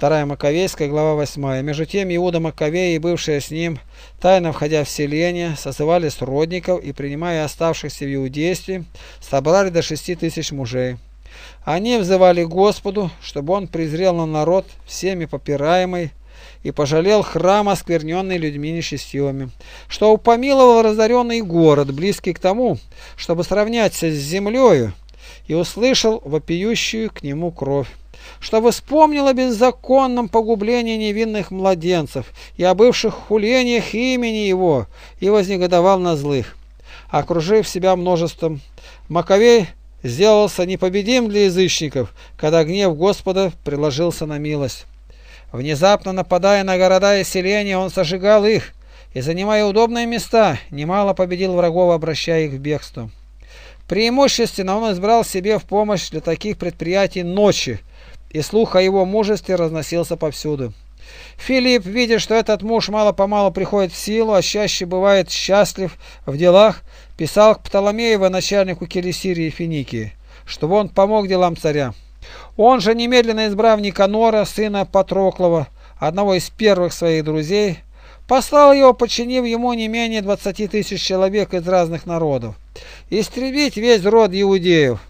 Вторая Маковейская, глава 8. Между тем Иуда Маковей и бывшие с ним, тайно входя в селение, созывали сродников и, принимая оставшихся в иудействе, собрали до шести тысяч мужей. Они взывали Господу, чтобы он презрел на народ всеми попираемый и пожалел храм, оскверненный людьми нечестивыми, что упомиловал разоренный город, близкий к тому, чтобы сравняться с землею, и услышал вопиющую к нему кровь. Что вспомнил о беззаконном погублении невинных младенцев и о бывших хулениях имени его, и вознегодовал на злых. Окружив себя множеством, Маковей сделался непобедим для язычников, когда гнев Господа приложился на милость. Внезапно нападая на города и селения, он сожигал их и, занимая удобные места, немало победил врагов, обращая их в бегство. Преимущественно он избрал себе в помощь для таких предприятий ночи, и слух о его мужестве разносился повсюду. Филипп, видя, что этот муж мало-помалу приходит в силу, а чаще бывает счастлив в делах, писал к Птоломееву, начальнику Келесирии и Финикии, чтобы он помог делам царя. Он же немедленно избрав Никанора, сына Патроклова, одного из первых своих друзей, послал его, подчинив ему не менее 20 тысяч человек из разных народов, истребить весь род иудеев.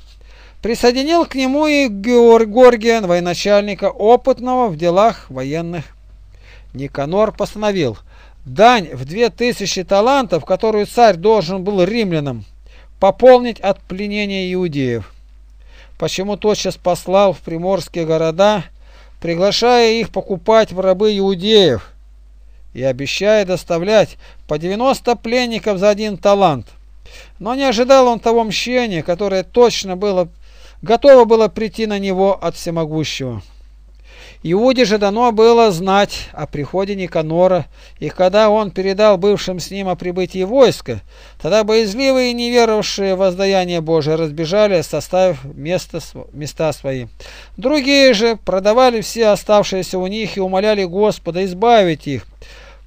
Присоединил к нему и Георгия, военачальника, опытного в делах военных. Никанор постановил дань в 2000 талантов, которую царь должен был римлянам, пополнить от пленения иудеев. Почему тотчас послал в приморские города, приглашая их покупать в рабы иудеев и обещая доставлять по 90 пленников за один талант. Но не ожидал он того мщения, которое точно было готово было прийти на него от всемогущего. Иуде же дано было знать о приходе Никанора, и когда он передал бывшим с ним о прибытии войска, тогда боязливые и неверовавшие воздаяние Божие разбежали, составив место, места свои. Другие же продавали все оставшиеся у них и умоляли Господа избавить их,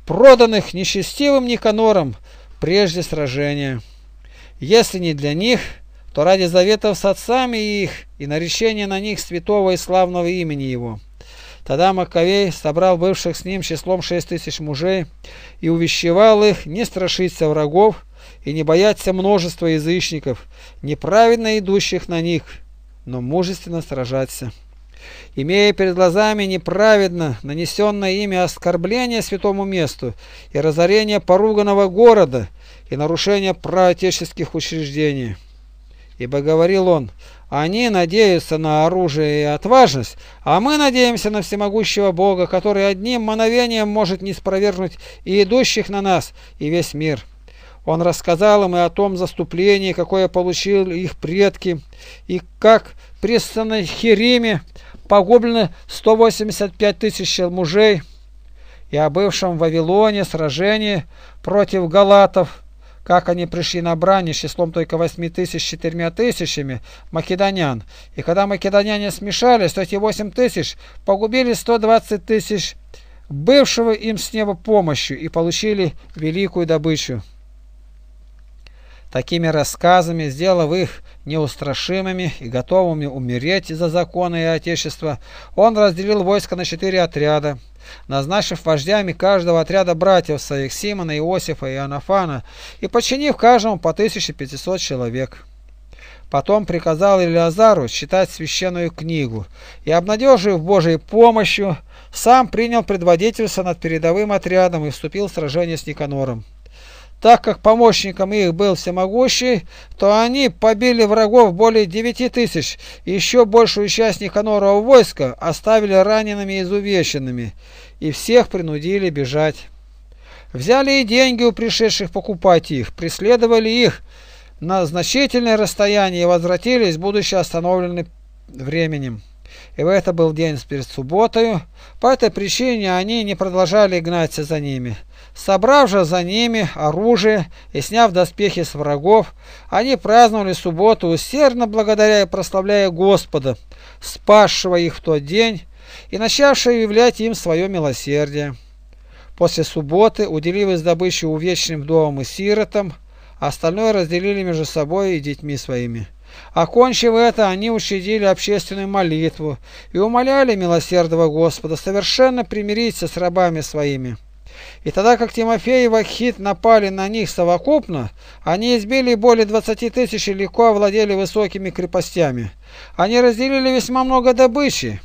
проданных нечестивым Никанором прежде сражения. Если не для них – то ради заветов с отцами их и наречения на них святого и славного имени его. Тогда Маковей собрал бывших с ним числом шесть тысяч мужей и увещевал их не страшиться врагов и не бояться множества язычников, неправедно идущих на них, но мужественно сражаться. Имея перед глазами неправедно нанесенное ими оскорбление святому месту и разорение поруганного города и нарушение праотеческих учреждений. Ибо говорил он, они надеются на оружие и отважность, а мы надеемся на всемогущего Бога, который одним мановением может неспровергнуть и идущих на нас, и весь мир. Он рассказал им и о том заступлении, какое получил их предки, и как при Санахириме погублено 185 тысяч мужей, и о бывшем в Вавилоне сражении против галатов, как они пришли на брани с числом только 8 тысяч с 4 тысячами македонян. И когда македоняне смешались, то эти 8 тысяч погубили 120 тысяч бывшего им с неба помощью и получили великую добычу. Такими рассказами, сделав их неустрашимыми и готовыми умереть за законы и отечество, он разделил войско на четыре отряда – назначив вождями каждого отряда братьев своих Симона, Иосифа и Анафана и подчинив каждому по 1500 человек. Потом приказал Илиазару читать священную книгу и, обнадежив Божьей помощью, сам принял предводительство над передовым отрядом и вступил в сражение с Никанором. Так как помощником их был всемогущий, то они побили врагов более девяти тысяч и еще большую часть Никанорового войска оставили ранеными и изувеченными и всех принудили бежать. Взяли и деньги у пришедших покупать их, преследовали их на значительное расстояние и возвратились, будучи остановлены временем. И это был день перед субботою, по этой причине они не продолжали гнаться за ними. Собрав же за ними оружие и сняв доспехи с врагов, они праздновали субботу усердно благодаря и прославляя Господа, спасшего их в тот день и начавшая являть им свое милосердие. После субботы, уделив из добычи увечным вдовам и сиротам, остальное разделили между собой и детьми своими. Окончив это, они учредили общественную молитву и умоляли милосердного Господа совершенно примириться с рабами своими. И тогда как Тимофей и Вахит напали на них совокупно, они избили более двадцати тысяч и легко овладели высокими крепостями. Они разделили весьма много добычи,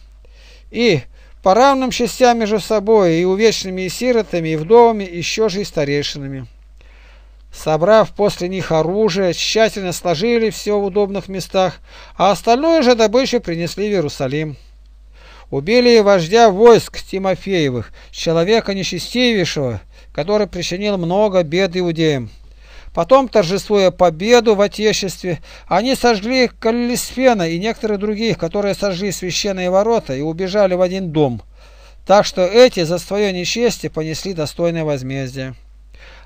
и по равным частям между собой, и увечными, и сиротами, и вдовами, еще же и старейшинами. Собрав после них оружие, тщательно сложили все в удобных местах, а остальное же добычу принесли в Иерусалим. Убили и вождя войск Тимофеевых, человека нечестивейшего, который причинил много бед иудеям. Потом, торжествуя победу в Отечестве, они сожгли Каллисфена и некоторых других, которые сожгли священные ворота и убежали в один дом. Так что эти за свое нечестие понесли достойное возмездие.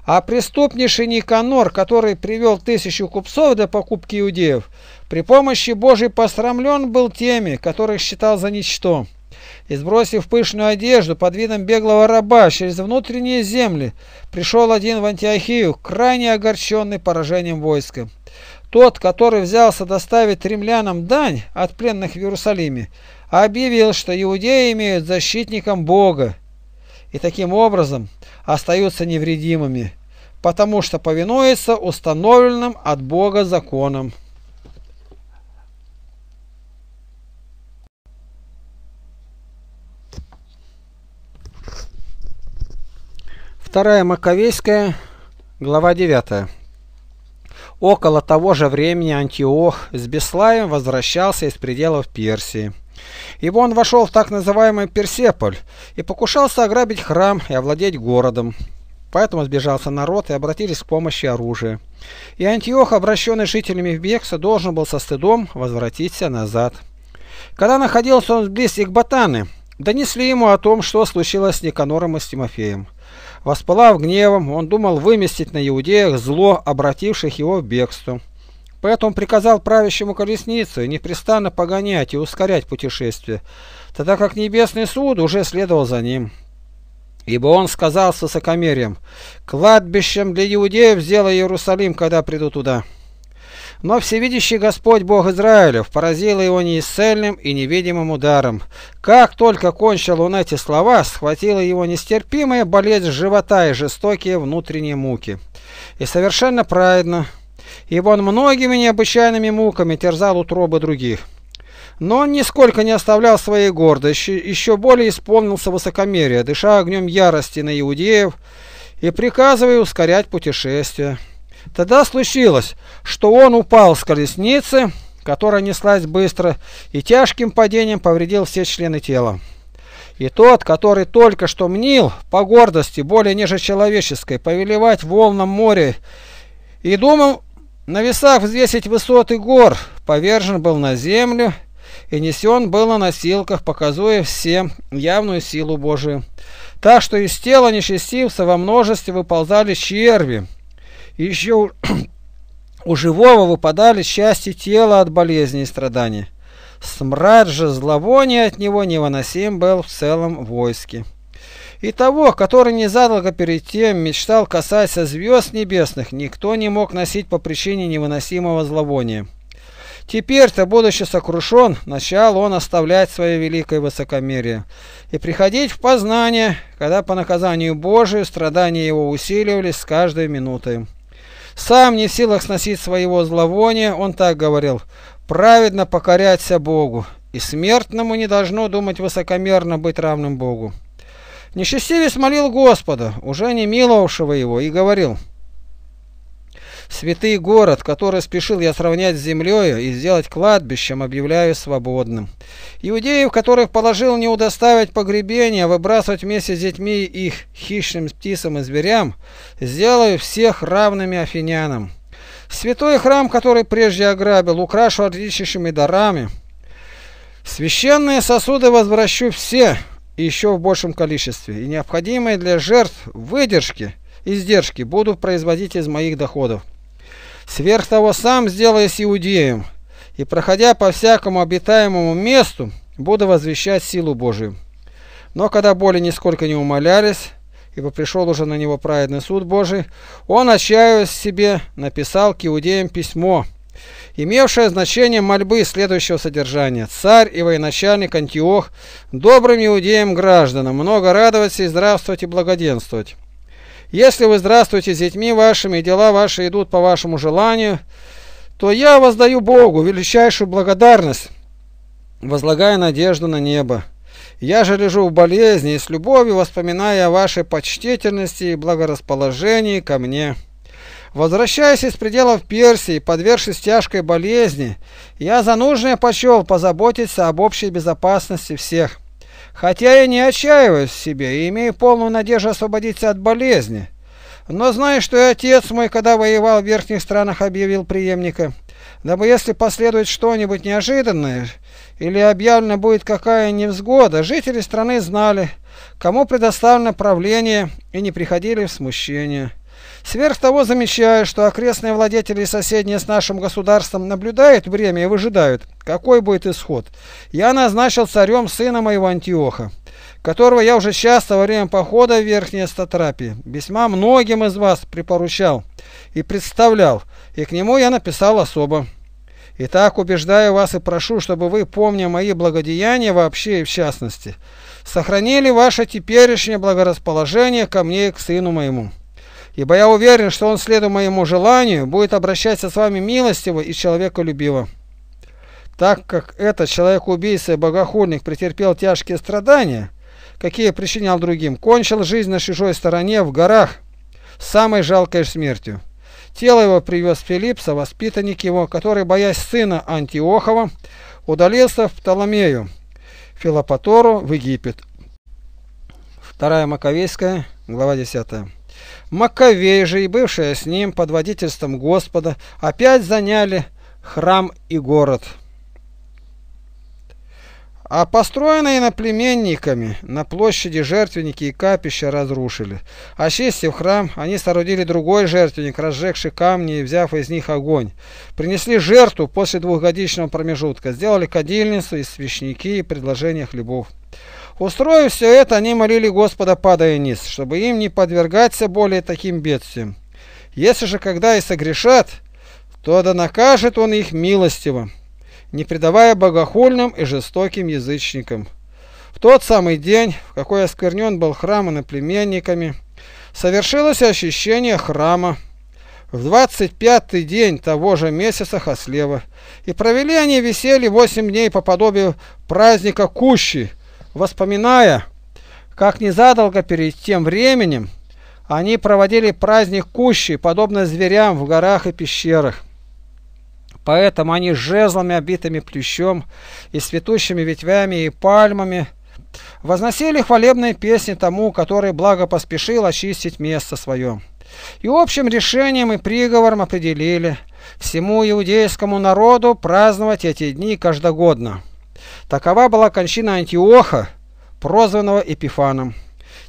А преступнейший Никанор, который привел тысячу купцов для покупки иудеев, при помощи Божьей посрамлен был теми, которых считал за ничто и, сбросив пышную одежду под видом беглого раба через внутренние земли, пришел один в Антиохию, крайне огорченный поражением войска. Тот, который взялся доставить римлянам дань от пленных в Иерусалиме, объявил, что иудеи имеют защитником Бога и таким образом остаются невредимыми, потому что повинуются установленным от Бога законам. Вторая Маковейская, глава 9. Около того же времени Антиох с Беслаем возвращался из пределов Персии. Ибо он вошел в так называемый Персеполь и покушался ограбить храм и овладеть городом. Поэтому сбежался народ и обратились к помощи оружия. И Антиох, обращенный жителями в Бекса, должен был со стыдом возвратиться назад. Когда находился он вблизи Батаны, донесли ему о том, что случилось с Никанором и с Тимофеем. Воспылав гневом, он думал выместить на иудеях зло, обративших его в бегство. Поэтому приказал правящему колесницу непрестанно погонять и ускорять путешествие, тогда как небесный суд уже следовал за ним. Ибо он сказал с высокомерием, «Кладбищем для иудеев сделай Иерусалим, когда приду туда». Но всевидящий Господь Бог Израилев поразил его неисцельным и невидимым ударом. Как только кончил он эти слова, схватила его нестерпимая болезнь живота и жестокие внутренние муки. И совершенно праведно, ибо он многими необычайными муками терзал утробы других. Но он нисколько не оставлял своей гордости, еще более исполнился высокомерие, дыша огнем ярости на иудеев и приказывая ускорять путешествие. Тогда случилось, что он упал с колесницы, которая неслась быстро, и тяжким падением повредил все члены тела. И тот, который только что мнил, по гордости, более ниже человеческой, повелевать волнам море и думал на весах взвесить высоты гор, повержен был на землю, и несен был на носилках, показуя всем явную силу Божию. Так что из тела нечестивца во множестве выползали черви, еще у живого выпадали части тела от болезней и страданий. Смрад же зловоние от него невыносим был в целом войске. И того, который незадолго перед тем мечтал касаться звезд небесных, никто не мог носить по причине невыносимого зловония. Теперь-то, будучи сокрушен, начал он оставлять свое великое высокомерие и приходить в познание, когда по наказанию Божию страдания его усиливались с каждой минутой. Сам не в силах сносить своего зловония, он так говорил, праведно покоряться Богу, и смертному не должно думать высокомерно быть равным Богу. Нечестивец молил Господа, уже не миловавшего его, и говорил – Святый город, который спешил я сравнять с землею и сделать кладбищем, объявляю свободным. Иудеев, которых положил не удоставить погребения, выбрасывать вместе с детьми их хищным птицам и зверям, сделаю всех равными афинянам. Святой храм, который прежде ограбил, украшу отличнейшими дарами. Священные сосуды возвращу все, и еще в большем количестве, и необходимые для жертв выдержки, издержки буду производить из моих доходов. Сверх того сам сделаюсь иудеем, и, проходя по всякому обитаемому месту, буду возвещать силу Божию. Но когда боли нисколько не умолялись, ибо пришел уже на него праведный суд Божий, он, отчаиваясь себе, написал к иудеям письмо, имевшее значение мольбы следующего содержания. «Царь и военачальник Антиох, добрым иудеям гражданам, много радоваться и здравствовать и благоденствовать». Если вы здравствуете с детьми вашими, и дела ваши идут по вашему желанию, то я воздаю Богу величайшую благодарность, возлагая надежду на небо. Я же лежу в болезни и с любовью воспоминая о вашей почтительности и благорасположении ко мне. Возвращаясь из пределов Персии, подвергшись тяжкой болезни, я за нужное почел позаботиться об общей безопасности всех. Хотя я не отчаиваюсь в себе и имею полную надежду освободиться от болезни. Но знаю, что и отец мой, когда воевал в верхних странах, объявил преемника. Дабы если последует что-нибудь неожиданное или объявлено будет какая невзгода, жители страны знали, кому предоставлено правление и не приходили в смущение. Сверх того замечаю, что окрестные владетели и соседние с нашим государством наблюдают время и выжидают, какой будет исход. Я назначил царем сына моего Антиоха, которого я уже часто во время похода в Верхние Статрапии весьма многим из вас припоручал и представлял, и к нему я написал особо. Итак, убеждаю вас и прошу, чтобы вы, помня мои благодеяния вообще и в частности, сохранили ваше теперешнее благорасположение ко мне и к сыну моему» ибо я уверен, что он, следуя моему желанию, будет обращаться с вами милостиво и человеколюбиво. Так как этот человек-убийца и богохульник претерпел тяжкие страдания, какие причинял другим, кончил жизнь на чужой стороне в горах самой жалкой смертью. Тело его привез Филипп, воспитанник его, который, боясь сына Антиохова, удалился в Птоломею, Филопатору в Египет. Вторая Маковейская, глава 10. Маковей же и бывшие с ним под водительством Господа опять заняли храм и город. А построенные наплеменниками на площади жертвенники и капища разрушили. Очистив храм, они соорудили другой жертвенник, разжегший камни и взяв из них огонь. Принесли жертву после двухгодичного промежутка, сделали кадильницу и свечники и предложение хлебов. Устроив все это, они молили Господа, падая низ, чтобы им не подвергаться более таким бедствиям. Если же когда и согрешат, то да накажет он их милостиво, не предавая богохульным и жестоким язычникам. В тот самый день, в какой осквернен был храм иноплеменниками, совершилось очищение храма. В двадцать пятый день того же месяца Хаслева. И провели они веселье восемь дней по подобию праздника Кущи, воспоминая, как незадолго перед тем временем они проводили праздник кущи, подобно зверям в горах и пещерах. Поэтому они с жезлами, обитыми плющом и цветущими ветвями и пальмами возносили хвалебные песни тому, который благо поспешил очистить место свое. И общим решением и приговором определили всему иудейскому народу праздновать эти дни каждогодно. Такова была кончина Антиоха, прозванного Эпифаном.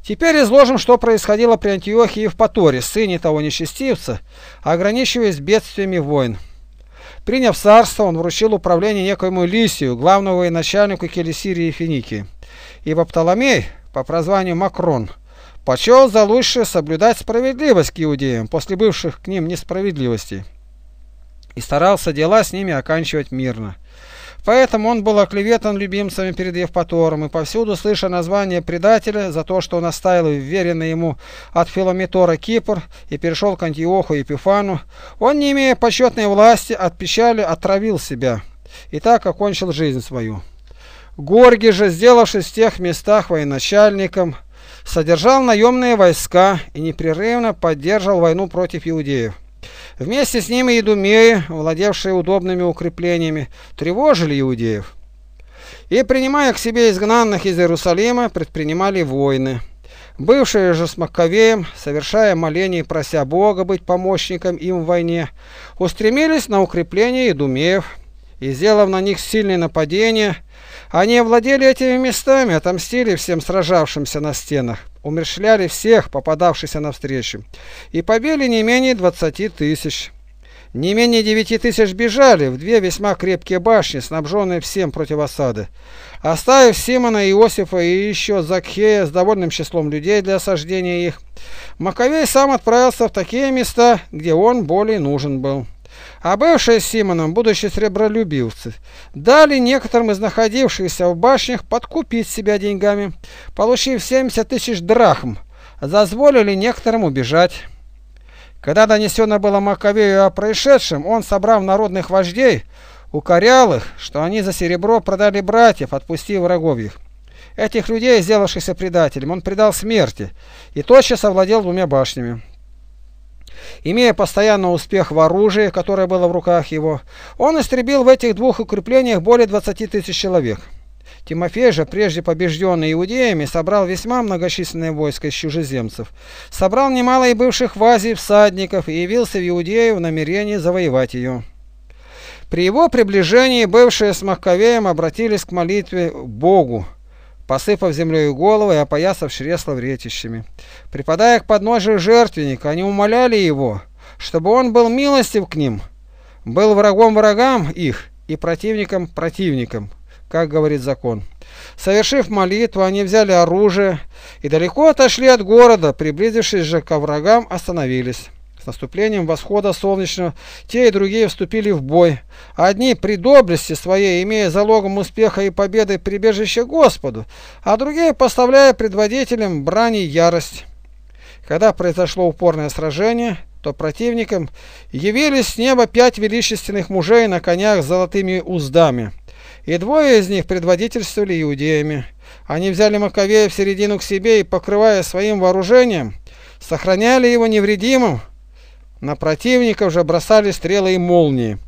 Теперь изложим, что происходило при Антиохе и в Паторе, сыне того нечестивца, ограничиваясь бедствиями войн. Приняв царство, он вручил управление некоему Лисию, главному военачальнику Келесирии и Финикии. Ибо Птоломей, по прозванию Макрон, почел за лучшее соблюдать справедливость к иудеям после бывших к ним несправедливостей и старался дела с ними оканчивать мирно. Поэтому он был оклеветан любимцами перед Евпатором, и повсюду, слыша название предателя за то, что он оставил вверенный ему от Филометора Кипр и перешел к Антиоху и Пифану, он, не имея почетной власти, от печали отравил себя и так окончил жизнь свою. Горгий же, сделавшись в тех местах военачальником, содержал наемные войска и непрерывно поддерживал войну против иудеев. Вместе с ними и думеи, владевшие удобными укреплениями, тревожили иудеев. И, принимая к себе изгнанных из Иерусалима, предпринимали войны. Бывшие же с Маккавеем, совершая моления и прося Бога быть помощником им в войне, устремились на укрепление идумеев и, сделав на них сильные нападения. Они овладели этими местами, отомстили всем сражавшимся на стенах, умершляли всех, попадавшихся навстречу, и побили не менее 20 тысяч. Не менее девяти тысяч бежали в две весьма крепкие башни, снабженные всем против осады. Оставив Симона, Иосифа и еще Закхея с довольным числом людей для осаждения их, Маковей сам отправился в такие места, где он более нужен был. А бывший с Симоном, будучи сребролюбивцы, дали некоторым из находившихся в башнях подкупить себя деньгами, получив 70 тысяч драхм, зазволили некоторым убежать. Когда донесено было Маковею о происшедшем, он, собрав народных вождей, укорял их, что они за серебро продали братьев, отпустив врагов их. Этих людей, сделавшихся предателем, он предал смерти и тотчас овладел двумя башнями. Имея постоянно успех в оружии, которое было в руках его, он истребил в этих двух укреплениях более 20 тысяч человек. Тимофей же, прежде побежденный иудеями, собрал весьма многочисленное войско из чужеземцев. Собрал немало и бывших в Азии всадников и явился в Иудею в намерении завоевать ее. При его приближении бывшие с Махковеем обратились к молитве Богу, посыпав землей головы и опоясав шреслов ретищами. Припадая к подножию жертвенника, они умоляли его, чтобы он был милостив к ним, был врагом врагам их и противником противникам, как говорит закон. Совершив молитву, они взяли оружие и далеко отошли от города, приблизившись же к врагам, остановились. С наступлением восхода солнечного те и другие вступили в бой. Одни при доблести своей, имея залогом успеха и победы прибежище Господу, а другие поставляя предводителям брани ярость. Когда произошло упорное сражение, то противникам явились с неба пять величественных мужей на конях с золотыми уздами. И двое из них предводительствовали иудеями. Они взяли Маковея в середину к себе и, покрывая своим вооружением, сохраняли его невредимым, на противников же бросали стрелы и молнии,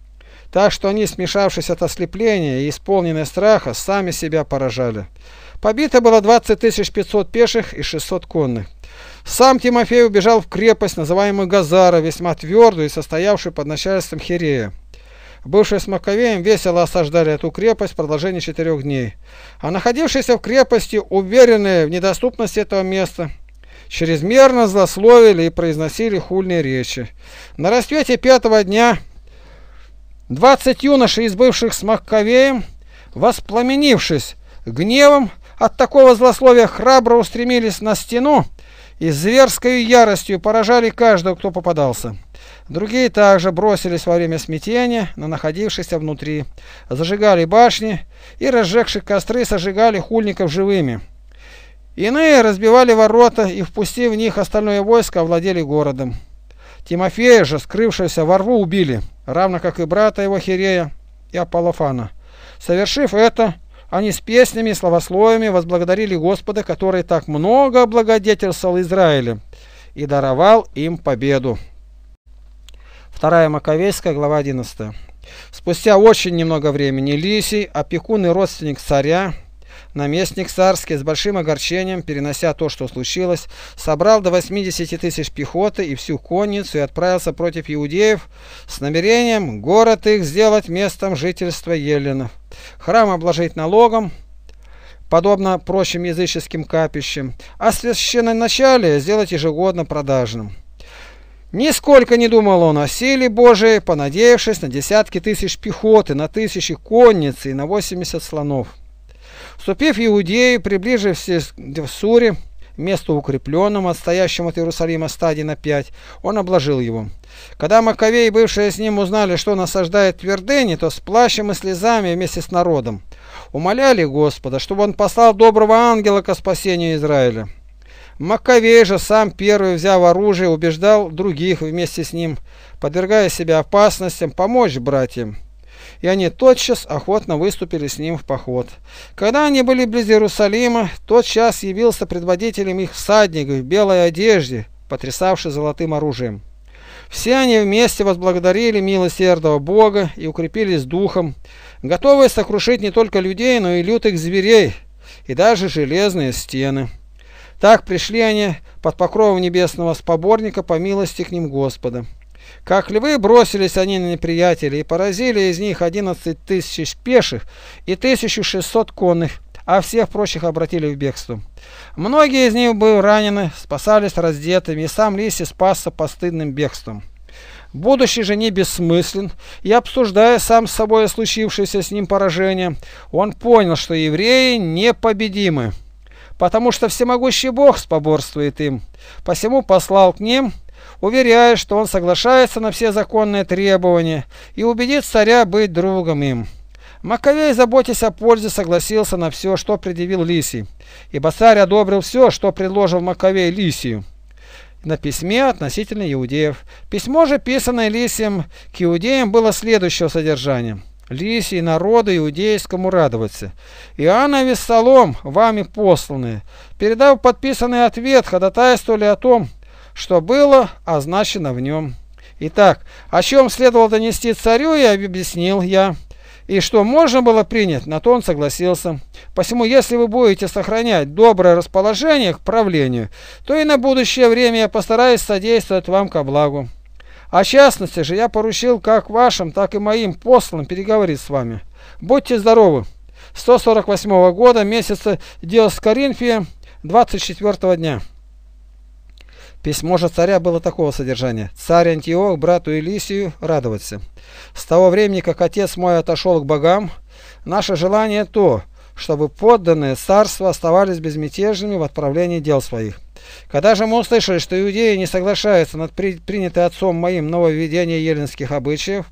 так что они, смешавшись от ослепления и исполненные страха, сами себя поражали. Побито было 20 500 пеших и 600 конных. Сам Тимофей убежал в крепость, называемую Газара, весьма твердую и состоявшую под начальством Хирея. Бывшие с Маковеем весело осаждали эту крепость в продолжении четырех дней, а находившиеся в крепости, уверенные в недоступности этого места, чрезмерно злословили и произносили хульные речи. На рассвете пятого дня 20 юношей из бывших с Маккавеем, воспламенившись гневом от такого злословия, храбро устремились на стену и зверской яростью поражали каждого, кто попадался. Другие также бросились во время смятения на находившихся внутри, зажигали башни и, разжегши костры, сожигали хульников живыми. Иные разбивали ворота и, впустив в них остальное войско, овладели городом. Тимофея же, скрывшегося во рву, убили, равно как и брата его Хирея и Аполлофана. Совершив это, они с песнями и словословиями возблагодарили Господа, который так много облагодетельствовал Израилем и даровал им победу. Вторая Маковейская, глава 11. Спустя очень немного времени Лисий, опекун и родственник царя, Наместник царский с большим огорчением, перенося то, что случилось, собрал до 80 тысяч пехоты и всю конницу и отправился против иудеев с намерением город их сделать местом жительства еленов, храм обложить налогом, подобно прочим языческим капищам, а начале сделать ежегодно продажным. Нисколько не думал он о силе Божией, понадеявшись на десятки тысяч пехоты, на тысячи конницы и на 80 слонов. Вступив в Иудею, приближившись в Суре, месту укрепленному, отстоящему от Иерусалима стадии на пять, он обложил его. Когда Маковей и бывшие с ним узнали, что насаждает твердыни, то с плащем и слезами вместе с народом умоляли Господа, чтобы он послал доброго ангела ко спасению Израиля. Маковей же сам первый, взяв оружие, убеждал других вместе с ним, подвергая себя опасностям, помочь братьям и они тотчас охотно выступили с ним в поход. Когда они были близ Иерусалима, тотчас явился предводителем их всадник в белой одежде, потрясавший золотым оружием. Все они вместе возблагодарили милосердного Бога и укрепились духом, готовые сокрушить не только людей, но и лютых зверей, и даже железные стены. Так пришли они под покровом небесного споборника по милости к ним Господа. Как львы бросились они на неприятелей и поразили из них 11 тысяч пеших и 1600 конных, а всех прочих обратили в бегство. Многие из них были ранены, спасались раздетыми, и сам Лиси спасся постыдным бегством. Будущий же не бессмыслен, и обсуждая сам с собой случившееся с ним поражение, он понял, что евреи непобедимы, потому что всемогущий Бог споборствует им, посему послал к ним уверяет, что он соглашается на все законные требования и убедит царя быть другом им. Маковей, заботясь о пользе, согласился на все, что предъявил Лисий, ибо царь одобрил все, что предложил Маковей Лисию на письме относительно иудеев. Письмо же, писанное Лисием к иудеям, было следующего содержания. Лисий народу иудейскому радоваться. Иоанна Вессалом, вами посланные, передав подписанный ответ, ходатайствовали о том, что было означено в нем. Итак, о чем следовало донести царю, я объяснил я. И что можно было принять, на то он согласился. Посему, если вы будете сохранять доброе расположение к правлению, то и на будущее время я постараюсь содействовать вам ко благу. О частности же я поручил как вашим, так и моим послам переговорить с вами. Будьте здоровы. 148 года, месяца дел с Диоскоринфия, 24 дня. Письмо же царя было такого содержания. «Царь Антиох, брату Илисию, радоваться. С того времени, как отец мой отошел к богам, наше желание то, чтобы подданные царства оставались безмятежными в отправлении дел своих. Когда же мы услышали, что иудеи не соглашаются над принятой отцом моим нововведение еленских обычаев,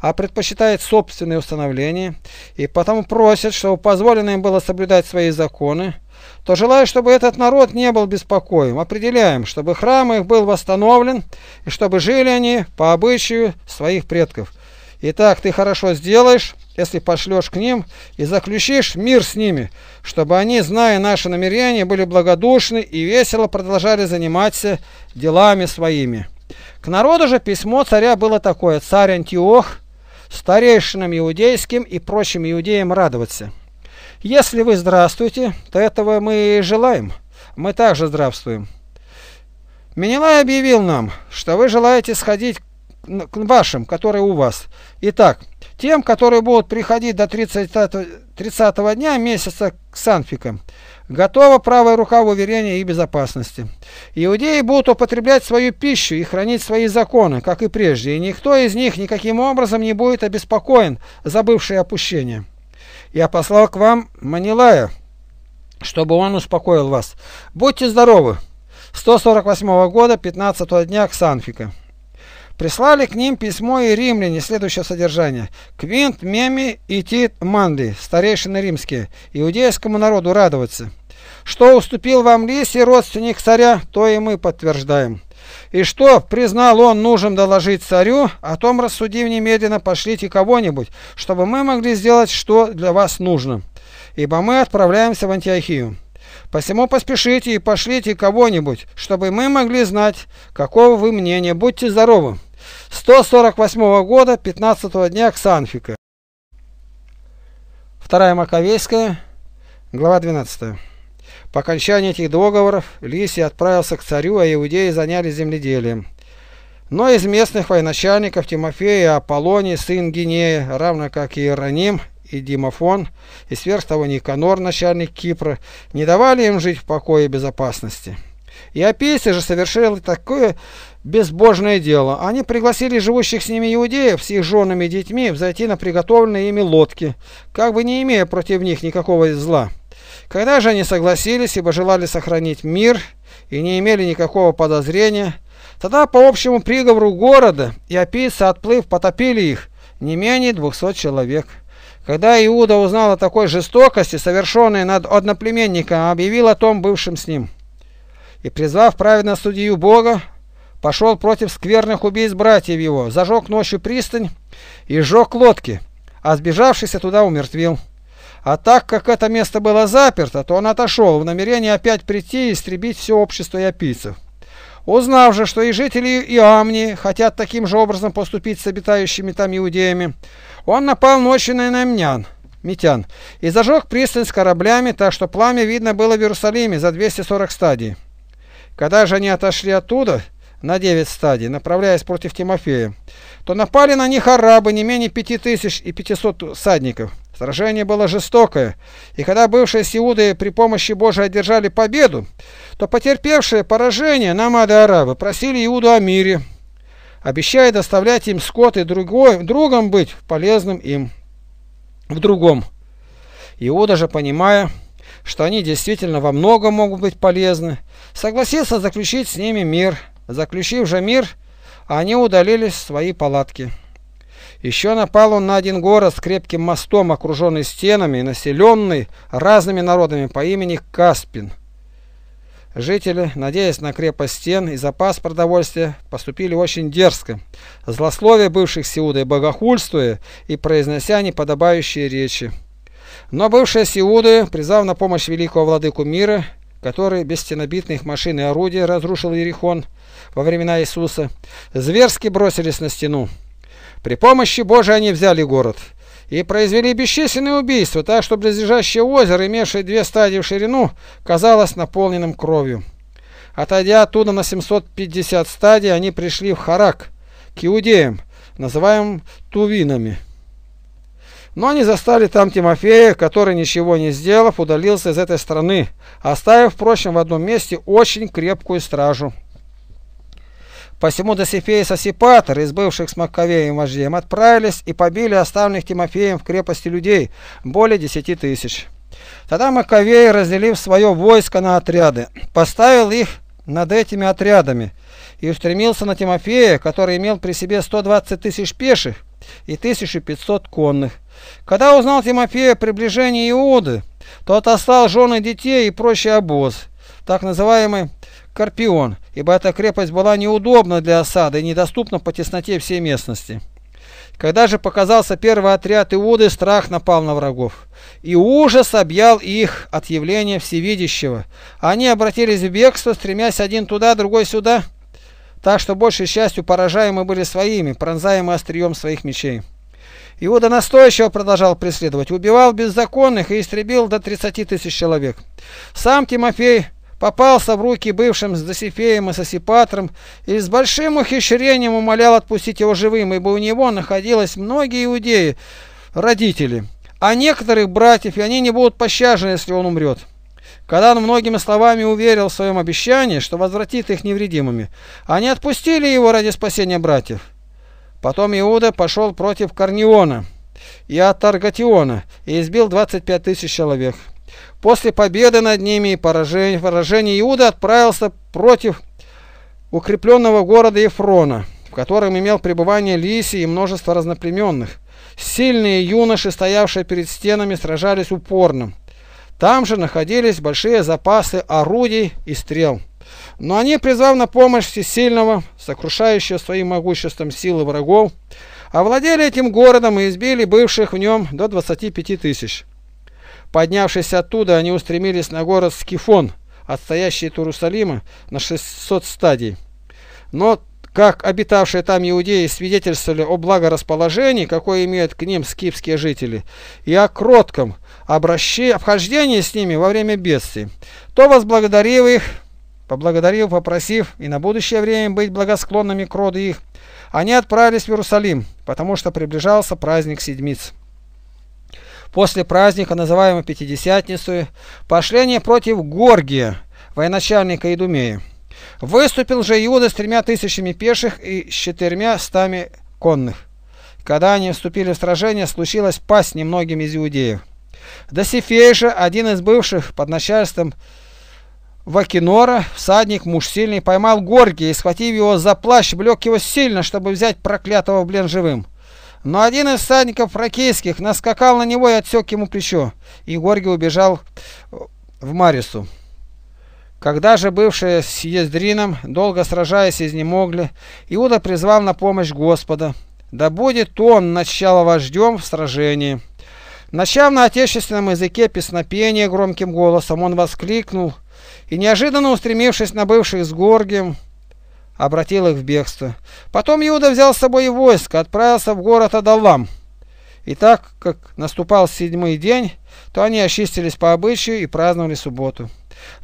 а предпочитают собственные установления, и потому просят, чтобы позволено им было соблюдать свои законы, то желаю, чтобы этот народ не был беспокоим. Определяем, чтобы храм их был восстановлен и чтобы жили они по обычаю своих предков. Итак, ты хорошо сделаешь, если пошлешь к ним и заключишь мир с ними, чтобы они, зная наши намерения, были благодушны и весело продолжали заниматься делами своими. К народу же письмо царя было такое. Царь Антиох старейшинам иудейским и прочим иудеям радоваться. Если вы здравствуете, то этого мы и желаем. Мы также здравствуем. Менелай объявил нам, что вы желаете сходить к вашим, которые у вас. Итак, тем, которые будут приходить до 30, 30 дня месяца к Санфикам, готова правая рука в уверении и безопасности. Иудеи будут употреблять свою пищу и хранить свои законы, как и прежде, и никто из них никаким образом не будет обеспокоен за опущение я послал к вам Манилая, чтобы он успокоил вас. Будьте здоровы. 148 года, 15 дня, Ксанфика. Прислали к ним письмо и римляне следующее содержание. Квинт, Меми и Тит Манды, старейшины римские, иудейскому народу радоваться. Что уступил вам лисий родственник царя, то и мы подтверждаем. И что признал он нужным доложить царю, о том рассудив немедленно пошлите кого-нибудь, чтобы мы могли сделать, что для вас нужно. Ибо мы отправляемся в Антиохию. Посему поспешите и пошлите кого-нибудь, чтобы мы могли знать, какого вы мнения. Будьте здоровы. 148 года, 15 дня Ксанфика. Вторая Маковейская, глава 12. По окончании этих договоров Лисий отправился к царю, а иудеи занялись земледелием. Но из местных военачальников Тимофей и Аполлоний, сын Гинея, равно как и Иероним и Димофон, и сверх того Никанор, начальник Кипра, не давали им жить в покое и безопасности. И Апейцы же совершили такое безбожное дело. Они пригласили живущих с ними иудеев, с их женами и детьми, взойти на приготовленные ими лодки, как бы не имея против них никакого зла. Когда же они согласились, ибо желали сохранить мир и не имели никакого подозрения, тогда по общему приговору города и опийцы, отплыв, потопили их не менее 200 человек. Когда Иуда узнал о такой жестокости, совершенной над одноплеменником, объявил о том бывшим с ним. И, призвав праведно судью Бога, пошел против скверных убийц братьев его, зажег ночью пристань и сжег лодки, а сбежавшийся туда умертвил. А так как это место было заперто, то он отошел в намерении опять прийти и истребить все общество япийцев. Узнав же, что и жители Иамни хотят таким же образом поступить с обитающими там иудеями, он напал ночью на иномнян, митян, и зажег пристань с кораблями, так что пламя видно было в Иерусалиме за 240 стадий. Когда же они отошли оттуда, на 9 стадий, направляясь против Тимофея, то напали на них арабы не менее и 500 садников. Сражение было жестокое, и когда бывшие сеуды при помощи Божией одержали победу, то потерпевшие поражение намады-арабы просили Иуду о мире, обещая доставлять им скот и другой, другом быть полезным им в другом. Иуда же, понимая, что они действительно во многом могут быть полезны, согласился заключить с ними мир. Заключив же мир, они удалились в свои палатки. Еще напал он на один город с крепким мостом, окруженный стенами и населенный разными народами по имени Каспин. Жители, надеясь на крепость стен и запас продовольствия, поступили очень дерзко, злословие бывших Сеудой богохульствуя и произнося неподобающие речи. Но бывшие Сиуды, призвав на помощь великого владыку мира, который без стенобитных машин и орудий разрушил Иерихон во времена Иисуса, зверски бросились на стену. При помощи Божией они взяли город и произвели бесчисленные убийства, так что близлежащее озеро, имевшее две стадии в ширину, казалось наполненным кровью. Отойдя оттуда на 750 стадий, они пришли в Харак, к иудеям, называемым Тувинами. Но они застали там Тимофея, который, ничего не сделав, удалился из этой страны, оставив, впрочем, в одном месте очень крепкую стражу. Посему Досифеис Осипатор из бывших с Маковеем вождем отправились и побили оставленных Тимофеем в крепости людей более десяти тысяч. Тогда Маковей, разделив свое войско на отряды, поставил их над этими отрядами и устремился на Тимофея, который имел при себе 120 тысяч пеших и 1500 конных. Когда узнал Тимофея приближение Иуды, то отослал жены детей и прочий обоз, так называемый Карпион, ибо эта крепость была неудобна для осады и недоступна по тесноте всей местности. Когда же показался первый отряд Иуды, страх напал на врагов. И ужас объял их от явления всевидящего. Они обратились в бегство, стремясь один туда, другой сюда, так что большей частью поражаемы были своими, пронзаемы острием своих мечей. Иуда настойчиво продолжал преследовать, убивал беззаконных и истребил до 30 тысяч человек. Сам Тимофей попался в руки бывшим с Досифеем и Сосипатром и с большим ухищрением умолял отпустить его живым, ибо у него находилось многие иудеи, родители, а некоторых братьев, и они не будут пощажены, если он умрет. Когда он многими словами уверил в своем обещании, что возвратит их невредимыми, они отпустили его ради спасения братьев. Потом Иуда пошел против Корнеона и от Атаргатиона и избил 25 тысяч человек. После победы над ними и поражения, поражения Иуда отправился против укрепленного города Ефрона, в котором имел пребывание Лисий и множество разноплеменных. Сильные юноши, стоявшие перед стенами, сражались упорно. Там же находились большие запасы орудий и стрел. Но они, призвав на помощь всесильного, сокрушающего своим могуществом силы врагов, овладели этим городом и избили бывших в нем до 25 тысяч. Поднявшись оттуда, они устремились на город Скифон, отстоящий от Иерусалима на 600 стадий. Но как обитавшие там иудеи свидетельствовали о благорасположении, какое имеют к ним скифские жители, и о кротком обращении, обхождении с ними во время бедствий, то возблагодарив их, поблагодарив, попросив и на будущее время быть благосклонными к роду их, они отправились в Иерусалим, потому что приближался праздник Седмиц после праздника, называемого Пятидесятницей, пошление против Горгия, военачальника Идумея. Выступил же Иуда с тремя тысячами пеших и с четырьмя стами конных. Когда они вступили в сражение, случилась пасть немногим из иудеев. Досифей же, один из бывших под начальством Вакинора, всадник, муж сильный, поймал Горгия и, схватив его за плащ, блек его сильно, чтобы взять проклятого в плен живым. Но один из всадников фракийских наскакал на него и отсек ему плечо, и Горгий убежал э, в Марису. Когда же бывшие с Ездрином, долго сражаясь, изнемогли, Иуда призвал на помощь Господа. «Да будет он начало вождем в сражении». Начав на отечественном языке песнопение громким голосом, он воскликнул и, неожиданно устремившись на бывших с Горгием, обратил их в бегство. Потом Иуда взял с собой войско, отправился в город Адалам. И так как наступал седьмой день, то они очистились по обычаю и праздновали субботу.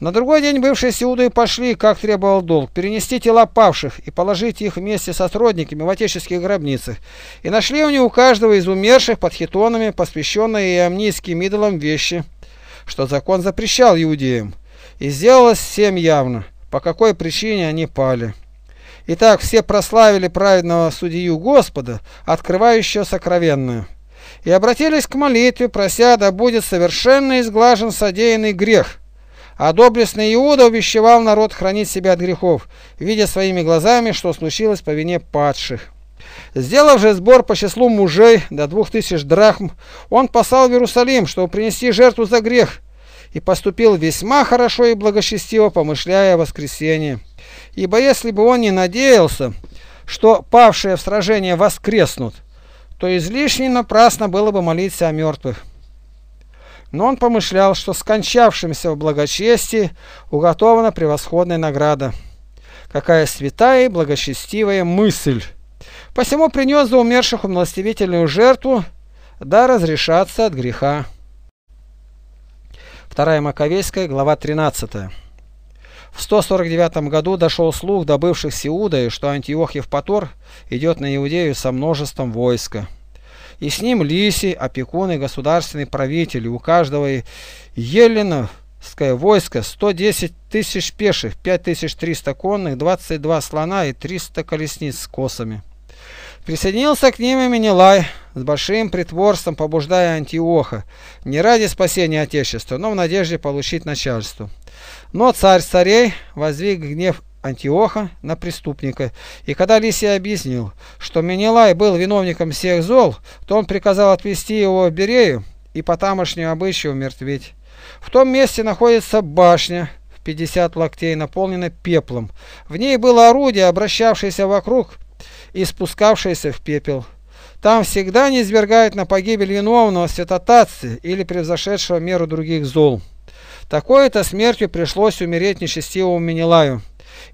На другой день бывшие с Иудой пошли, как требовал долг, перенести тела павших и положить их вместе с отродниками в отеческих гробницах. И нашли у них у каждого из умерших под хитонами, посвященные иомнийским идолам вещи, что закон запрещал иудеям. И сделалось всем явно, по какой причине они пали. Итак, все прославили праведного судью Господа, открывающего сокровенную, и обратились к молитве, прося, да будет совершенно изглажен содеянный грех. А доблестный Иуда увещевал народ хранить себя от грехов, видя своими глазами, что случилось по вине падших. Сделав же сбор по числу мужей до двух тысяч драхм, он послал в Иерусалим, чтобы принести жертву за грех, и поступил весьма хорошо и благочестиво, помышляя о воскресении ибо если бы он не надеялся, что павшие в сражение воскреснут, то излишне напрасно было бы молиться о мертвых. Но он помышлял, что скончавшимся в благочестии уготована превосходная награда. Какая святая и благочестивая мысль! Посему принес за умерших умилостивительную жертву, да разрешаться от греха. Вторая Маковейская, глава 13. В 149 году дошел слух до бывших с что Антиох Евпатор идет на Иудею со множеством войска. И с ним лиси, опекуны, государственные правители. У каждого еленовское войско 110 тысяч пеших, 5300 конных, 22 слона и 300 колесниц с косами. Присоединился к ним и Менелай, с большим притворством побуждая Антиоха, не ради спасения Отечества, но в надежде получить начальство. Но царь царей воздвиг гнев Антиоха на преступника, и когда Лисий объяснил, что Менелай был виновником всех зол, то он приказал отвести его в Берею и по тамошнему обычаю умертвить. В том месте находится башня, 50 локтей, наполнена пеплом. В ней было орудие, обращавшееся вокруг и спускавшееся в пепел. Там всегда не извергают на погибель виновного святотатцы или превзошедшего меру других зол. Такой-то смертью пришлось умереть нечестивому Менелаю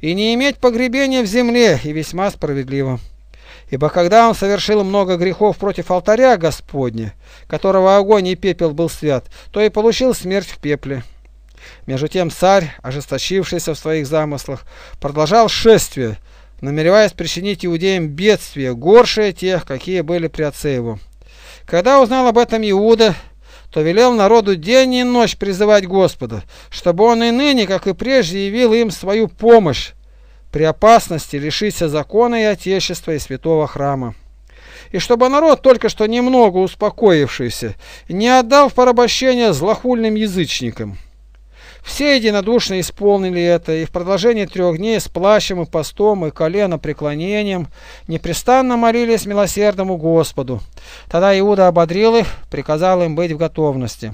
и не иметь погребения в земле, и весьма справедливо. Ибо когда он совершил много грехов против алтаря Господня, которого огонь и пепел был свят, то и получил смерть в пепле. Между тем царь, ожесточившийся в своих замыслах, продолжал шествие, намереваясь причинить иудеям бедствие, горшее тех, какие были при отце его. Когда узнал об этом Иуда, то велел народу день и ночь призывать Господа, чтобы он и ныне, как и прежде, явил им свою помощь при опасности лишиться закона и Отечества, и святого храма. И чтобы народ, только что немного успокоившийся, не отдал в порабощение злохульным язычникам. Все единодушно исполнили это, и в продолжении трех дней с плащем и постом и коленопреклонением непрестанно молились милосердному Господу. Тогда Иуда ободрил их, приказал им быть в готовности.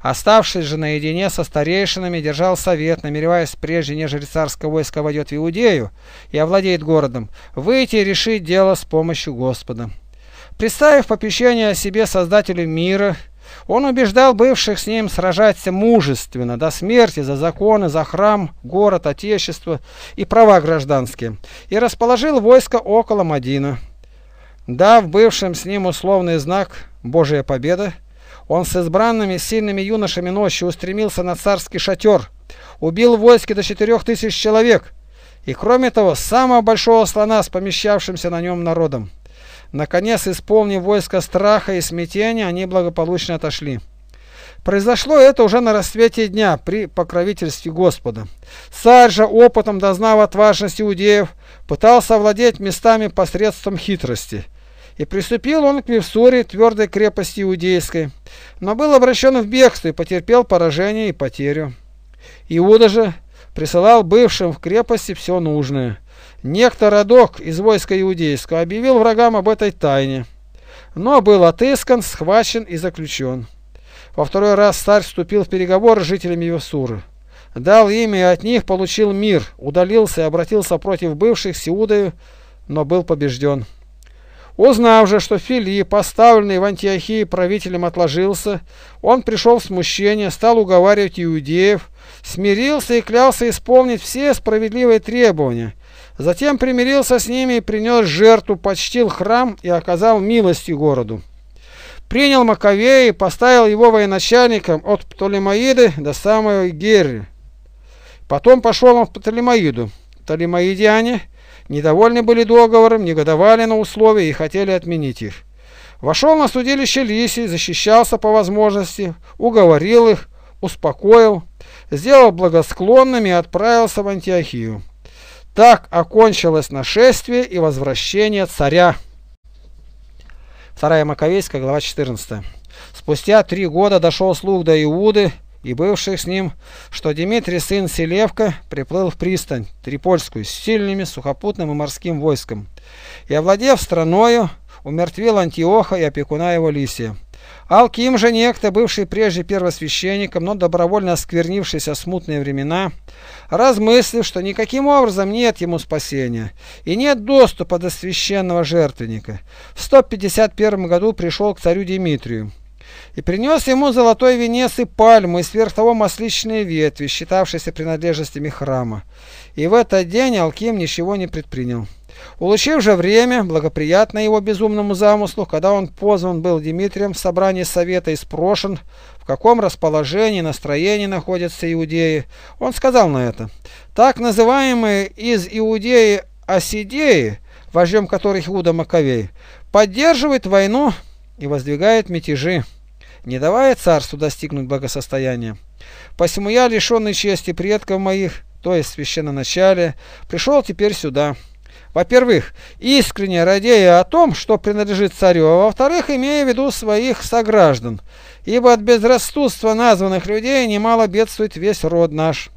Оставшись же наедине со старейшинами, держал совет, намереваясь, прежде нежели царское войско войдет в Иудею и овладеет городом, выйти и решить дело с помощью Господа. Представив попечение о себе Создателю мира, он убеждал бывших с ним сражаться мужественно, до смерти, за законы, за храм, город, отечество и права гражданские, и расположил войско около Мадина. Дав бывшим с ним условный знак «Божья победа», он с избранными сильными юношами ночью устремился на царский шатер, убил в войске до четырех тысяч человек и, кроме того, самого большого слона с помещавшимся на нем народом. Наконец, исполнив войско страха и смятения, они благополучно отошли. Произошло это уже на рассвете дня при покровительстве Господа. Царь же, опытом дознав отважность иудеев, пытался овладеть местами посредством хитрости. И приступил он к Вевсуре, твердой крепости иудейской, но был обращен в бегство и потерпел поражение и потерю. Иуда же присылал бывшим в крепости все нужное – Некто Радок из войска иудейского объявил врагам об этой тайне, но был отыскан, схвачен и заключен. Во второй раз царь вступил в переговоры с жителями Евсуры. Дал имя и от них получил мир, удалился и обратился против бывших с но был побежден. Узнав же, что Филипп, поставленный в Антиохии правителем, отложился, он пришел в смущение, стал уговаривать иудеев, смирился и клялся исполнить все справедливые требования, Затем примирился с ними и принес жертву, почтил храм и оказал милости городу. Принял Маковея и поставил его военачальником от Птолемаиды до самого Герри. Потом пошел он в Птолемаиду. Птолемаидяне недовольны были договором, негодовали на условия и хотели отменить их. Вошел на судилище Лисий, защищался по возможности, уговорил их, успокоил, сделал благосклонными и отправился в Антиохию. Так окончилось нашествие и возвращение царя. 2 Маковейская, глава 14. Спустя три года дошел слух до Иуды и бывших с ним, что Дмитрий, сын Селевка, приплыл в пристань Трипольскую с сильными сухопутным и морским войском и, овладев страною, умертвил Антиоха и опекуна его Лисия. Алким же некто, бывший прежде первосвященником, но добровольно осквернившийся смутные времена, размыслив, что никаким образом нет ему спасения и нет доступа до священного жертвенника, в 151 году пришел к царю Дмитрию и принес ему золотой венец и пальму и сверх того масличные ветви, считавшиеся принадлежностями храма. И в этот день Алким ничего не предпринял. Улучив же время, благоприятное его безумному замыслу, когда он позван был Дмитрием в собрании совета и спрошен, в каком расположении, настроении находятся иудеи, он сказал на это, «Так называемые из иудеи Осидеи, вождем которых Иуда Маковей, поддерживает войну и воздвигает мятежи, не давая царству достигнуть благосостояния. Посему я, лишенный чести предков моих, то есть священном начале, пришел теперь сюда». Во-первых, искренне радея о том, что принадлежит царю, а во-вторых, имея в виду своих сограждан, ибо от безрассудства названных людей немало бедствует весь род наш.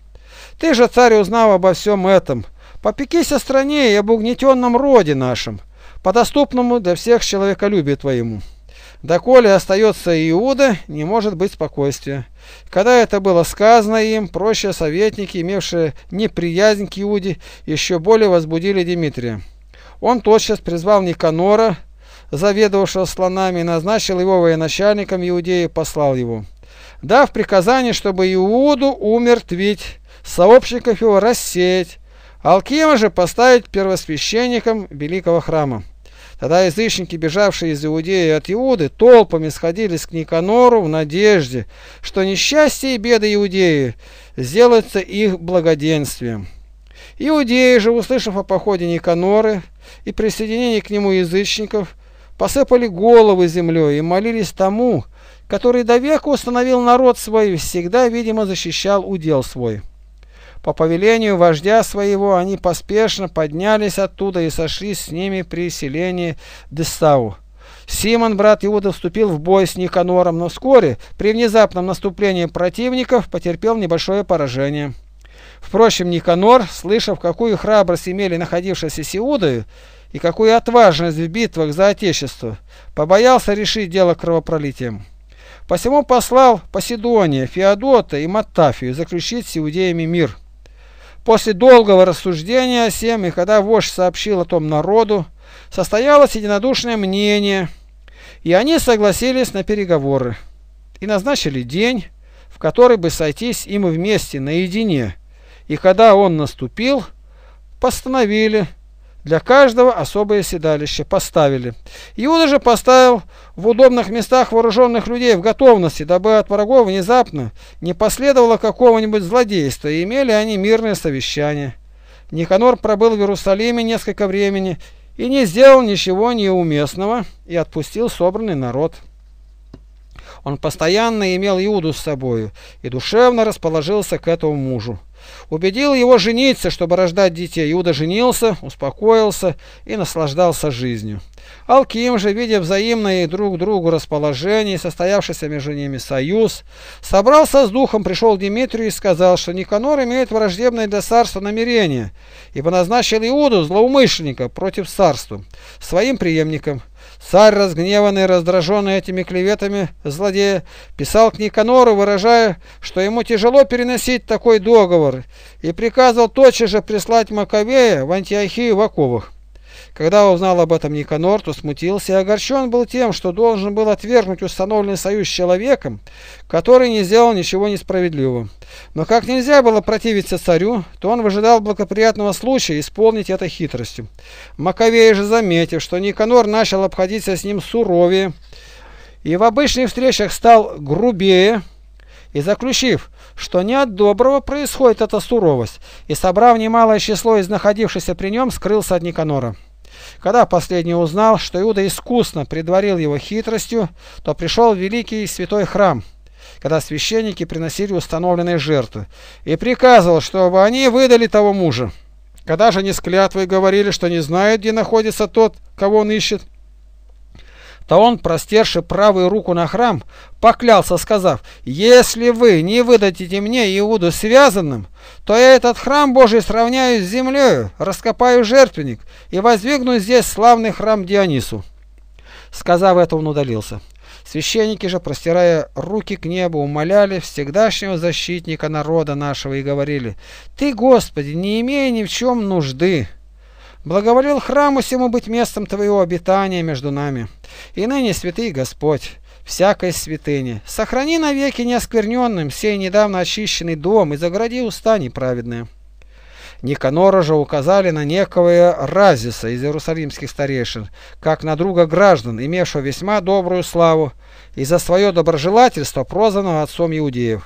Ты же, царь, узнав обо всем этом, попекись о стране и об угнетенном роде нашем, по доступному для всех человеколюбию твоему». Доколе остается Иуда, не может быть спокойствия. Когда это было сказано им, проще советники, имевшие неприязнь к Иуде, еще более возбудили Дмитрия. Он тотчас призвал Никанора, заведовавшего слонами, назначил его военачальником Иудеи и послал его. Дав приказание, чтобы Иуду умертвить, сообщников его рассеять, Алкима же поставить первосвященником великого храма. Тогда язычники, бежавшие из Иудеи от Иуды, толпами сходились к Никанору в надежде, что несчастье и беды Иудеи сделаются их благоденствием. Иудеи же, услышав о походе Никаноры и присоединении к нему язычников, посыпали головы землей и молились тому, который до века установил народ свой и всегда, видимо, защищал удел свой. По повелению вождя своего они поспешно поднялись оттуда и сошли с ними при селении Десау. Симон, брат Иуда, вступил в бой с Никанором, но вскоре, при внезапном наступлении противников, потерпел небольшое поражение. Впрочем, Никанор, слышав, какую храбрость имели находившиеся с Иудою и какую отважность в битвах за Отечество, побоялся решить дело кровопролитием. Посему послал Поседония, Феодота и Маттафию заключить с иудеями мир – После долгого рассуждения о всем, и когда вождь сообщил о том народу, состоялось единодушное мнение, и они согласились на переговоры и назначили день, в который бы сойтись им вместе наедине, и когда он наступил, постановили, для каждого особое седалище поставили. Иуда же поставил в удобных местах вооруженных людей в готовности, дабы от врагов внезапно не последовало какого-нибудь злодейства, и имели они мирное совещание. Никанор пробыл в Иерусалиме несколько времени и не сделал ничего неуместного и отпустил собранный народ. Он постоянно имел Иуду с собою и душевно расположился к этому мужу. Убедил его жениться, чтобы рождать детей. Иуда женился, успокоился и наслаждался жизнью. Алким же, видя взаимное друг другу расположение и состоявшийся между ними союз, собрался с духом, пришел к Дмитрию и сказал, что Никанор имеет враждебное для царства намерение, ибо назначил Иуду, злоумышленника, против царства, своим преемником – Царь, разгневанный и раздраженный этими клеветами злодея, писал к Никанору, выражая, что ему тяжело переносить такой договор, и приказывал тотчас же прислать Маковея в Антиохию в оковах. Когда узнал об этом Никанор, то смутился и огорчен был тем, что должен был отвергнуть установленный союз с человеком, который не сделал ничего несправедливого. Но как нельзя было противиться царю, то он выжидал благоприятного случая исполнить это хитростью. Маковей же, заметив, что Никанор начал обходиться с ним суровее и в обычных встречах стал грубее, и заключив, что не от доброго происходит эта суровость, и собрав немалое число из находившихся при нем, скрылся от Никанора. Когда последний узнал, что Иуда искусно предварил его хитростью, то пришел в великий святой храм, когда священники приносили установленные жертвы, и приказывал, чтобы они выдали того мужа. Когда же они с клятвой говорили, что не знают, где находится тот, кого он ищет, то он, простерши правую руку на храм, поклялся, сказав, «Если вы не выдадите мне Иуду связанным, то я этот храм Божий сравняю с землею, раскопаю жертвенник и воздвигну здесь славный храм Дионису». Сказав это, он удалился. Священники же, простирая руки к небу, умоляли всегдашнего защитника народа нашего и говорили, «Ты, Господи, не имея ни в чем нужды». Благоволил храму сему быть местом твоего обитания между нами. И ныне, святый Господь, всякой святыни, сохрани навеки неоскверненным сей недавно очищенный дом и загради уста неправедные. Никанора же указали на некого Разиса из иерусалимских старейшин, как на друга граждан, имевшего весьма добрую славу, и за свое доброжелательство прозванного отцом иудеев.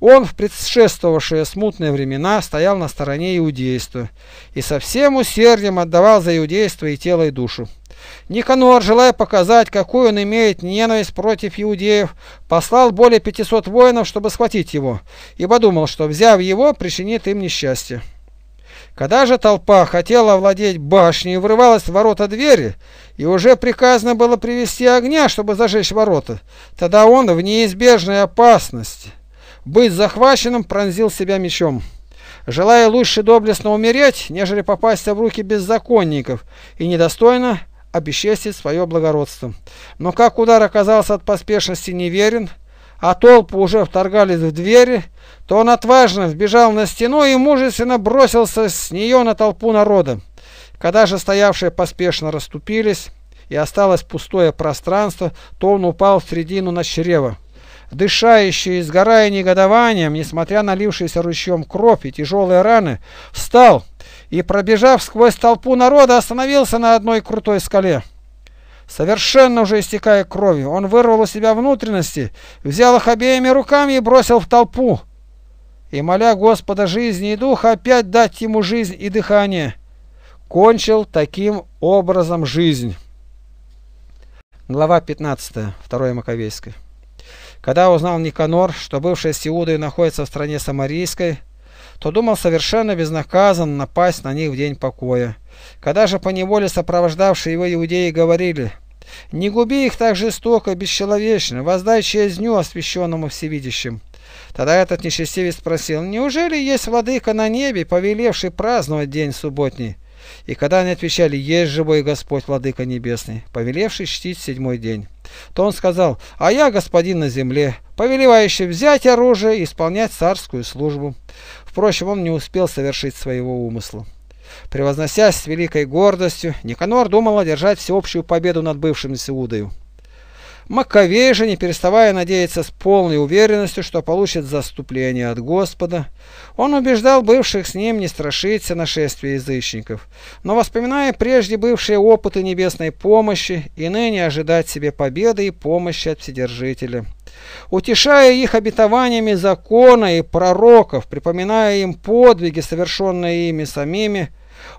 Он в предшествовавшие смутные времена стоял на стороне иудейства и со всем усердием отдавал за иудейство и тело, и душу. Никанор, желая показать, какую он имеет ненависть против иудеев, послал более 500 воинов, чтобы схватить его, ибо думал, что, взяв его, причинит им несчастье. Когда же толпа хотела овладеть башней и врывалась в ворота двери, и уже приказано было привести огня, чтобы зажечь ворота, тогда он в неизбежной опасности быть захваченным пронзил себя мечом. Желая лучше доблестно умереть, нежели попасть в руки беззаконников и недостойно обесчестить свое благородство. Но как удар оказался от поспешности неверен, а толпы уже вторгались в двери, то он отважно вбежал на стену и мужественно бросился с нее на толпу народа. Когда же стоявшие поспешно расступились, и осталось пустое пространство, то он упал в середину на чрево дышащий, сгорая негодованием, несмотря на лившийся ручьем кровь и тяжелые раны, встал и, пробежав сквозь толпу народа, остановился на одной крутой скале. Совершенно уже истекая кровью, он вырвал у себя внутренности, взял их обеими руками и бросил в толпу. И, моля Господа жизни и духа, опять дать ему жизнь и дыхание, кончил таким образом жизнь. Глава 15, 2 Маковейской. Когда узнал Никанор, что бывшие с Иудой находятся в стране Самарийской, то думал совершенно безнаказанно напасть на них в день покоя. Когда же поневоле сопровождавшие его иудеи говорили «Не губи их так жестоко и бесчеловечно, воздай чезню освященному всевидящим». Тогда этот нечестивец спросил «Неужели есть владыка на небе, повелевший праздновать день субботний?» И когда они отвечали, есть живой Господь, Владыка Небесный, повелевший чтить седьмой день, то он сказал, а я господин на земле, повелевающий взять оружие и исполнять царскую службу. Впрочем, он не успел совершить своего умысла. Превозносясь с великой гордостью, Никанор думал одержать всеобщую победу над бывшим Иудою. Маковей же, не переставая надеяться с полной уверенностью, что получит заступление от Господа, он убеждал бывших с ним не страшиться нашествия язычников, но, воспоминая прежде бывшие опыты небесной помощи, и ныне ожидать себе победы и помощи от Вседержителя. Утешая их обетованиями закона и пророков, припоминая им подвиги, совершенные ими самими,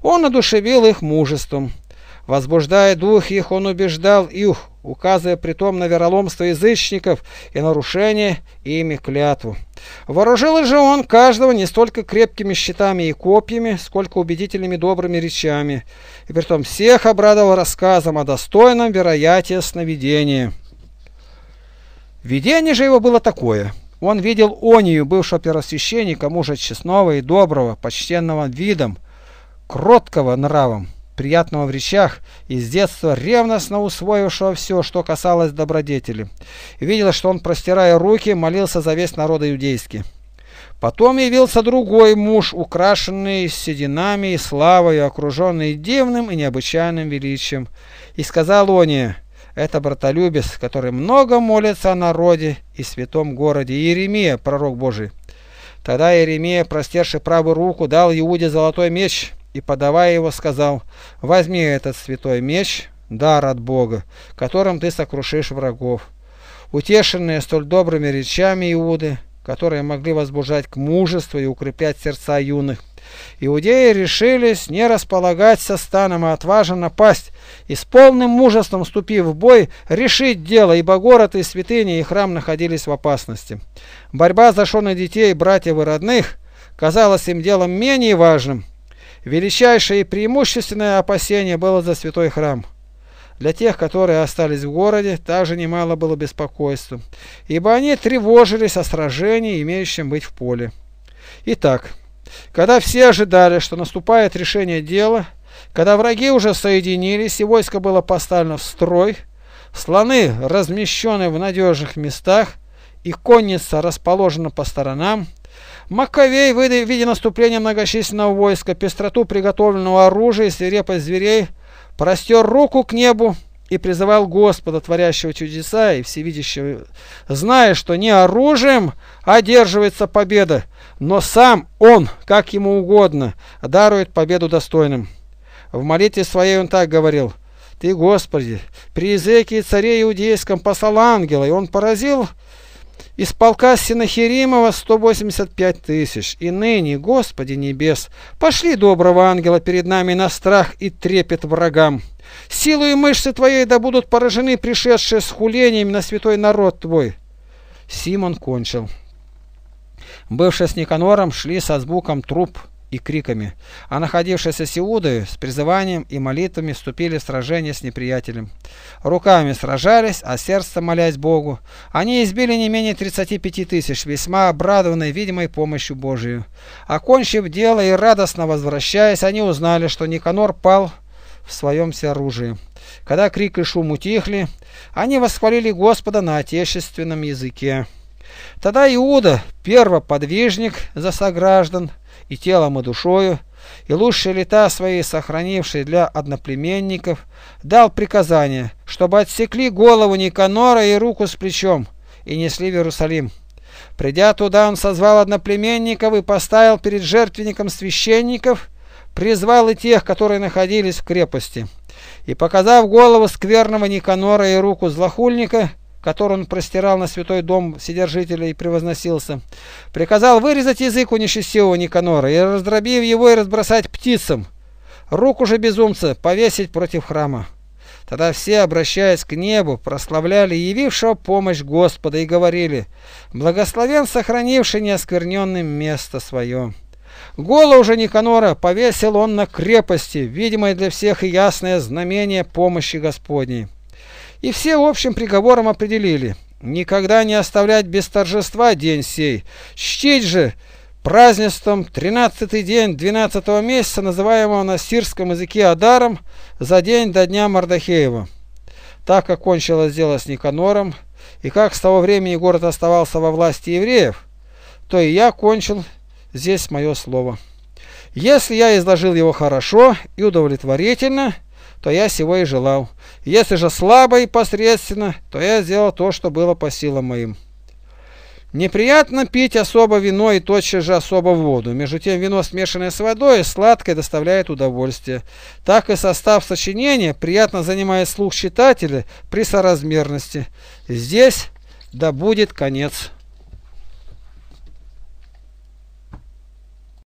он одушевил их мужеством – Возбуждая дух их, он убеждал их, указывая притом на вероломство язычников и нарушение ими клятву. Вооружил же он каждого не столько крепкими щитами и копьями, сколько убедительными добрыми речами, и притом всех обрадовал рассказом о достойном вероятии сновидения. Видение же его было такое – он видел Онию, бывшего первосвященника, мужа честного и доброго, почтенного видом, кроткого нравом, приятного в речах и с детства ревностно усвоившего все, что касалось добродетели. Видел, что он, простирая руки, молился за весь народ иудейский. Потом явился другой муж, украшенный сединами и славою, окруженный дивным и необычайным величием. И сказал он ей, это братолюбец, который много молится о народе и святом городе, Иеремия, пророк Божий. Тогда Иеремия, простерши правую руку, дал Иуде золотой меч, и, подавая его, сказал, «Возьми этот святой меч, дар от Бога, которым ты сокрушишь врагов». Утешенные столь добрыми речами Иуды, которые могли возбуждать к мужеству и укреплять сердца юных, Иудеи решились не располагать со станом, а отважно напасть и с полным мужеством, вступив в бой, решить дело, ибо город и святыня и храм находились в опасности. Борьба за шоны детей, братьев и родных казалась им делом менее важным, Величайшее и преимущественное опасение было за святой храм. Для тех, которые остались в городе, также немало было беспокойства, ибо они тревожились о сражении, имеющем быть в поле. Итак, когда все ожидали, что наступает решение дела, когда враги уже соединились и войско было поставлено в строй, слоны размещены в надежных местах и конница расположена по сторонам, Маковей, видя наступление многочисленного войска, пестроту приготовленного оружия и свирепость зверей, простер руку к небу и призывал Господа, творящего чудеса и всевидящего, зная, что не оружием одерживается победа, но сам он, как ему угодно, дарует победу достойным. В молитве своей он так говорил – ты, Господи, при Иезекии царе иудейском послал ангела, и он поразил из полка Синахиримова 185 тысяч. И ныне, Господи небес, пошли доброго ангела перед нами на страх и трепет врагам. Силу и мышцы твоей да будут поражены пришедшие с хулениями на святой народ твой. Симон кончил. Бывшие с Никанором шли со звуком труп и криками, а находившиеся с с призыванием и молитвами вступили в сражение с неприятелем. Руками сражались, а сердце молясь Богу. Они избили не менее 35 тысяч, весьма обрадованные видимой помощью Божию. Окончив дело и радостно возвращаясь, они узнали, что Никанор пал в своем всеоружии. Когда крик и шум утихли, они восхвалили Господа на отечественном языке. Тогда Иуда, первоподвижник за сограждан, и телом, и душою, и лучшие лета свои сохранивший для одноплеменников, дал приказание, чтобы отсекли голову Никанора и руку с плечом, и несли в Иерусалим. Придя туда, он созвал одноплеменников и поставил перед жертвенником священников, призвал и тех, которые находились в крепости. И, показав голову скверного Никанора и руку злохульника, который он простирал на святой дом вседержителя и превозносился, приказал вырезать язык у нечестивого Никанора и, раздробив его и разбросать птицам, руку же безумца повесить против храма. Тогда все, обращаясь к небу, прославляли явившего помощь Господа и говорили «Благословен сохранивший неоскверненным место свое». Голову же Никанора повесил он на крепости, видимое для всех и ясное знамение помощи Господней. И все общим приговором определили – никогда не оставлять без торжества день сей, чтить же празднеством тринадцатый день двенадцатого месяца, называемого на сирском языке Адаром, за день до дня Мардахеева. Так как кончилось дело с Никанором, и как с того времени город оставался во власти евреев, то и я кончил здесь мое слово. Если я изложил его хорошо и удовлетворительно, то я всего и желал. Если же слабо и посредственно, то я сделал то, что было по силам моим. Неприятно пить особо вино и тотчас же особо воду. Между тем вино, смешанное с водой, сладкое доставляет удовольствие. Так и состав сочинения приятно занимает слух читателя при соразмерности. Здесь да будет конец.